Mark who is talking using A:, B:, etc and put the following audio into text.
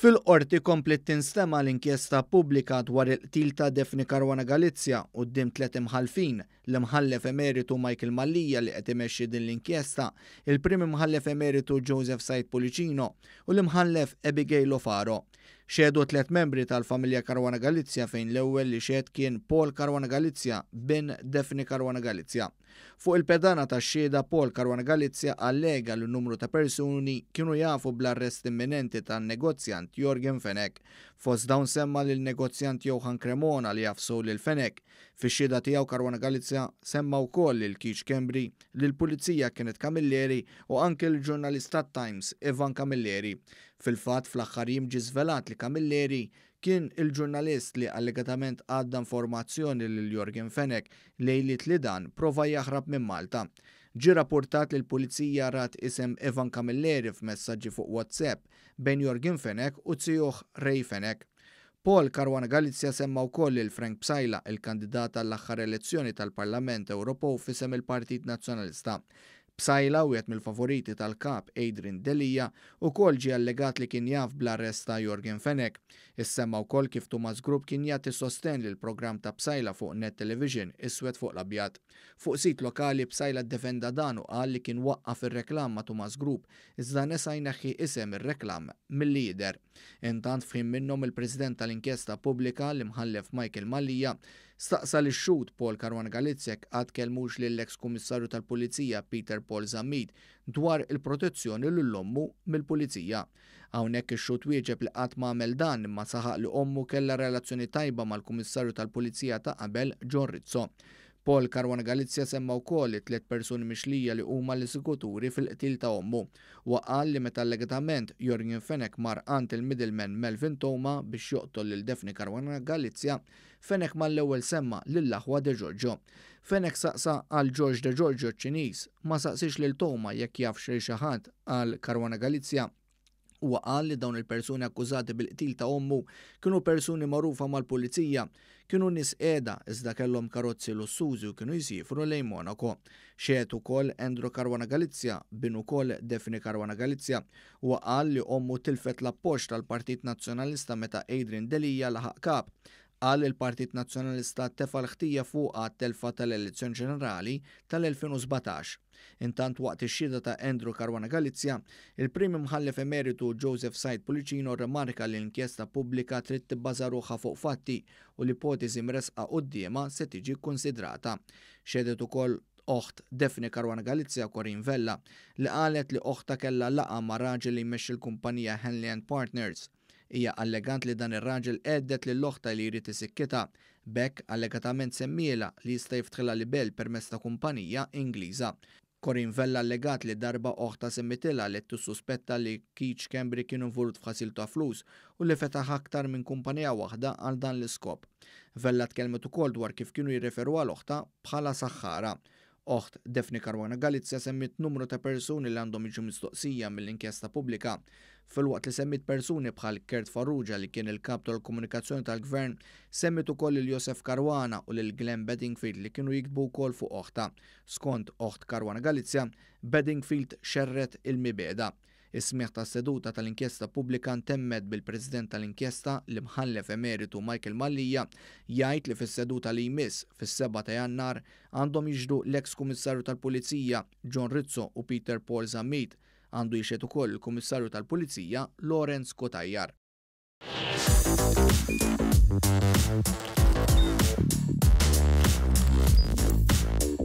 A: Fil-qorti komplet tinstema l-inkjesta pubblika dwar il-qtil ta' Defni Karwana Galizja u d-dim tlet imħalfin l-imħallef emeritu Michael Mallija li qed imexxi din l-inkjesta, il-prim imħallef emeritu Joseph Said Policino u l-imħallef Abigail Lofaro xedu tlet membri tal-familja Karwana Galizja fejn l-ewwel li xed kien Paul Karwana Galizja bin Defni Karwana Galizja. Fuq il-pedana ta' xeda Paul Karwana Galizja allega l numru ta' persuni kienu jafu bl-arrest imminenti ta' negozjant Jorgen Fenek. Fos dawn semma l negozjant Johan Cremona li jafsu l Fenek. Fi xeda tijaw Karwana Galizja semma u koll il-Kiċ Kembri li l-pulizija kienet Kamilleri u anke l-ġurnalista Times Ivan Kamilleri. Fil-fat fl-axħar jimġi zvelat li Kamilleri kien il-ġurnalist li allegatament għadda informazzjoni lil Jorgen Fenek li li dan prova jaħrab minn Malta. Ġi rapportat li l-pulizija rat isem Evan Kamilleri f'messaġġi fuq WhatsApp bejn Jorgen Fenek u tzioħ Rej Fenek. Paul Karwana Galizja semma wkoll il Frank Psajla, il-kandidat għall aħħar elezzjoni tal-Parlament Ewropew fisem il-Partit Nazzjonalista. Bsajla u mill-favoriti tal-kap Adrian Delija u kol ġi allegat li kien jaf bl-arrest ta' Jorgen Fenek. Is-semma u kol kif Tumas Grupp kien jati sosten li l-program ta' Bsajla fuq Net Television iswed fuq l-abjat. Fuq sit lokali Bsajla defenda dan u għal li kien waqqa fil-reklam ma' Tumas Grupp iżda nesa jnaħħi isem ir reklam mill-lider. Intant fħim minnom il-president tal-inkjesta publika li Mħallef Michael Mallija Staqsa li xut Paul Karwan Galizzek għad kelmux li l-eks kummissarju tal-Pulizija Peter Paul Zammid dwar il-protezzjoni l-ommu mill-Pulizija. Hawnhekk ix-xut wieġeb li qatt m'għamel dan imma saħaq li ommu kella relazzjoni tajba mal-Kummissarju tal-Pulizija ta' qabel John Rizzo. Paul Karwana Galizja semma wkoll li tliet persuni mixlija li huma l-iżekuturi fil-qtil ta' ommu waqal li meta legatament Jorgen Fenek mar ant il-middleman Melvin Toma biex joqtol lil Defni Karwana Galizja Fenek mal l-ewwel semma lill aħwa De Giorgio. Fenek saqsa għal George De Giorgio Ċiniż ma saqsix lil Toma jekk jaf xi ħadd għal Karwana Galizja u qal li dawn il-persuni akkużati bil-qtil ta' ommu kienu persuni marufa mal-pulizija, kienu nis edha iżda kellhom karozzi lussużi u kienu jisifru lejn Monaco. Xietu ukoll Endro Karwana Galizja, bin ukoll Defini Karwana Galizja, u qal li ommu tilfet l-appoġġ tal-Partit Nazzjonalista meta Adrian Delija laħaq kap għal il-Partit Nazzjonalista tefa l-ħtija fuqa telfa tal-elezzjoni ġenerali tal-2017. Intant waqt ix xida ta' Andrew Karwana Galizja, il-Prim Mħallef Emeritu Joseph Said Policino remarka li l-inkjesta pubblika trid tibbaża ruħha fuq fatti u l-ipotezi mresqa qudiema se tiġi konsidrata. Xedet ukoll oħt Defni Karwana Galizja Korin Vella li qalet li oħta kella laqa ma' raġel li jmexxi il kumpanija Henley Partners Hija allegant li dan ir-raġel għeddet l loħta li jrid isikkita bekk allegatament semmiela li jista' jiftħilha libel permezz ta' kumpanija Ingliża. Corin Vella allegat li darba oħta semmitila li t-suspetta li Kiċ Kembri kienu volut f'ħasil ta' flus u li fetaħ aktar minn kumpanija waħda għal dan l-iskop. Vella tkellmet ukoll dwar kif kienu jirreferu għal oħta bħala saħħara. Oħt Defni Karwana Galizja semmit numru ta' persuni li għandhom iġu mistoqsija mill-inkjesta pubblika. Fil-waqt li semmit persuni bħal Kert Farrugia li kien il-kap tal-komunikazzjoni tal-gvern, semmit ukoll il Josef Karwana u l glen Bedingfield li kienu jikbu wkoll fuq oħta. Skont oħt Karwana Galizja, Bedingfield xerret il-mibeda. Is-smieħ ta' seduta tal-inkjesta pubblika ntemmet bil-President tal-inkjesta li mħallef emeritu Michael Mallija jgħid li fis-seduta li jmiss fis-7 ta' Jannar għandhom jiġdu l-eks kummissarju tal-Pulizija John Rizzo u Peter Paul Zammit għandu jixet ukoll il-Kummissarju tal-Pulizija Lorenz Kotajjar.